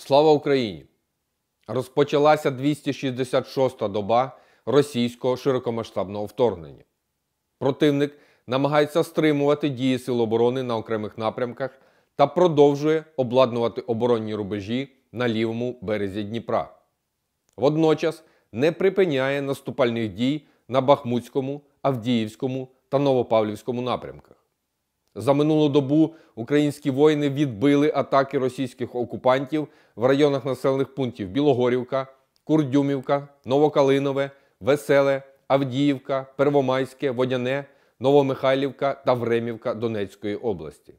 Слава Україні! Розпочалася 266-та доба російського широкомасштабного вторгнення. Противник намагається стримувати дії Сил оборони на окремих напрямках та продовжує обладнувати оборонні рубежі на лівому березі Дніпра. Водночас не припиняє наступальних дій на Бахмутському, Авдіївському та Новопавлівському напрямках. За минулу добу українські воїни відбили атаки російських окупантів в районах населених пунктів Білогорівка, Курдюмівка, Новокалинове, Веселе, Авдіївка, Первомайське, Водяне, Новомихайлівка та Времівка Донецької області.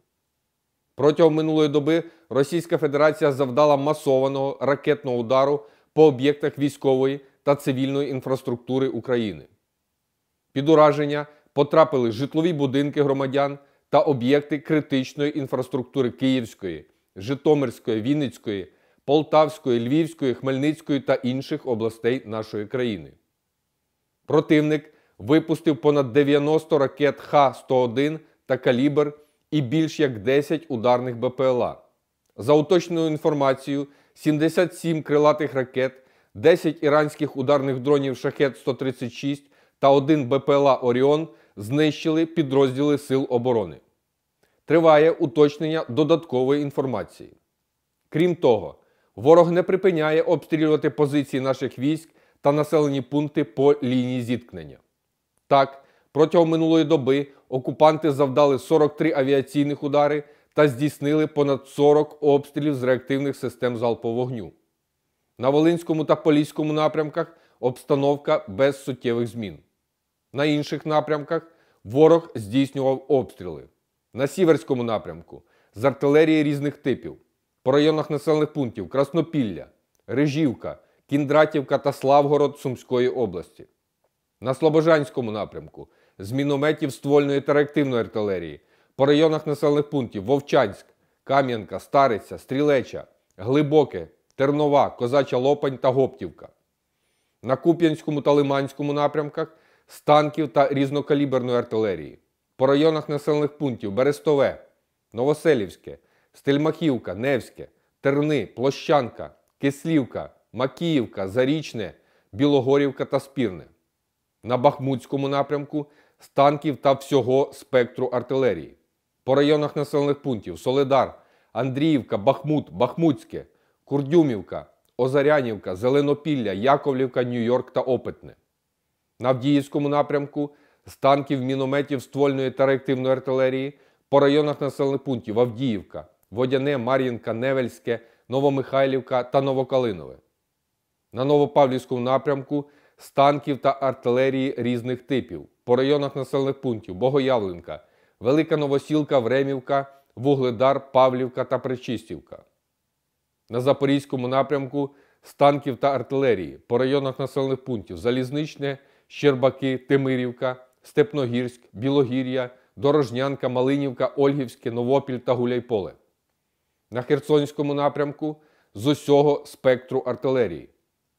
Протягом минулої доби Російська Федерація завдала масованого ракетного удару по об'єктах військової та цивільної інфраструктури України. Під ураження потрапили житлові будинки громадян та об'єкти критичної інфраструктури Київської, Житомирської, Вінницької, Полтавської, Львівської, Хмельницької та інших областей нашої країни. Противник випустив понад 90 ракет Х-101 та калібр і більш як 10 ударних БПЛА. За уточненою інформацією, 77 крилатих ракет, 10 іранських ударних дронів шахет 136 та 1 БПЛА Оріон знищили підрозділи Сил оборони триває уточнення додаткової інформації. Крім того, ворог не припиняє обстрілювати позиції наших військ та населені пункти по лінії зіткнення. Так, протягом минулої доби окупанти завдали 43 авіаційних удари та здійснили понад 40 обстрілів з реактивних систем залпового вогню. На Волинському та Поліському напрямках обстановка без суттєвих змін. На інших напрямках ворог здійснював обстріли на сіверському напрямку з артилерії різних типів, по районах населених пунктів Краснопілля, Режівка, Кіндратівка та Славгород Сумської області, на Слобожанському напрямку з мінометів ствольної та реактивної артилерії, по районах населених пунктів Вовчанськ, Кам'янка, Стариця, Стрілеча, Глибоке, Тернова, Козача Лопань та Гоптівка. На Куп'янському та Лиманському напрямках з танків та різнокаліберної артилерії по районах населених пунктів Берестове, Новоселівське, Стельмахівка, Невське, Терни, Площанка, Кислівка, Макіївка, Зарічне, Білогорівка та Спірне. На Бахмутському напрямку з танків та всього спектру артилерії. По районах населених пунктів Соледар, Андріївка, Бахмут, Бахмутське, Курдюмівка, Озарянівка, Зеленопілля, Яковлівка, Нью-Йорк та Опитне. На Авдіївському напрямку з танків, мінометів, ствольної та реактивної артилерії по районах населених пунктів Авдіївка, Водяне, Мар'їнка, Невельське, Новомихайлівка та Новокалинове. На Новопавлівському напрямку з танків та артилерії різних типів по районах населених пунктів Богоявленка, Велика Новосілка, Времівка, Вугледар, Павлівка та Причистівка. На Запорізькому напрямку з танків та артилерії по районах населених пунктів Залізничне, Щербаки, Тимирівка, Степногірськ, Білогір'я, Дорожнянка, Малинівка, Ольгівське, Новопіль та Гуляйполе. На Херсонському напрямку з усього спектру артилерії,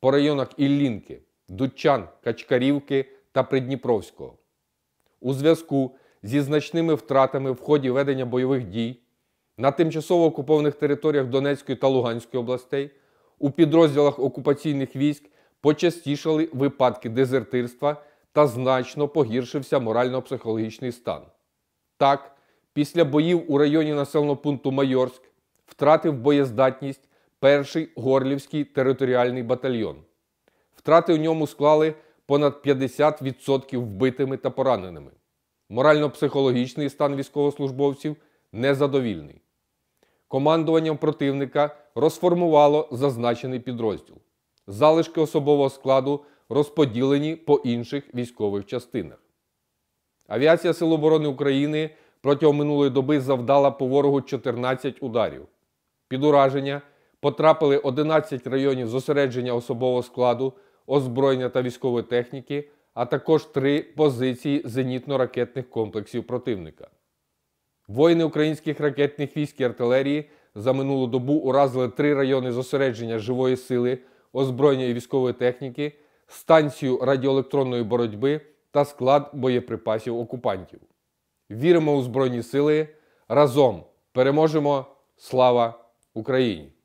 по районах Іллінки, Дучан, Качкарівки та Придніпровського. У зв'язку зі значними втратами в ході ведення бойових дій на тимчасово окупованих територіях Донецької та Луганської областей у підрозділах окупаційних військ почастішали випадки дезертирства та значно погіршився морально-психологічний стан. Так, після боїв у районі населеного пункту Майорськ втратив боєздатність перший горлівський територіальний батальйон. Втрати у ньому склали понад 50% вбитими та пораненими. Морально-психологічний стан військовослужбовців незадовільний. Командуванням противника розформувало зазначений підрозділ. Залишки особового складу розподілені по інших військових частинах. Авіація Сил оборони України протягом минулої доби завдала по ворогу 14 ударів. Під ураження потрапили 11 районів зосередження особового складу, озброєння та військової техніки, а також три позиції зенітно-ракетних комплексів противника. Воїни українських ракетних військ і артилерії за минулу добу уразили три райони зосередження живої сили, озброєння і військової техніки станцію радіоелектронної боротьби та склад боєприпасів окупантів. Віримо у Збройні Сили. Разом переможемо! Слава Україні!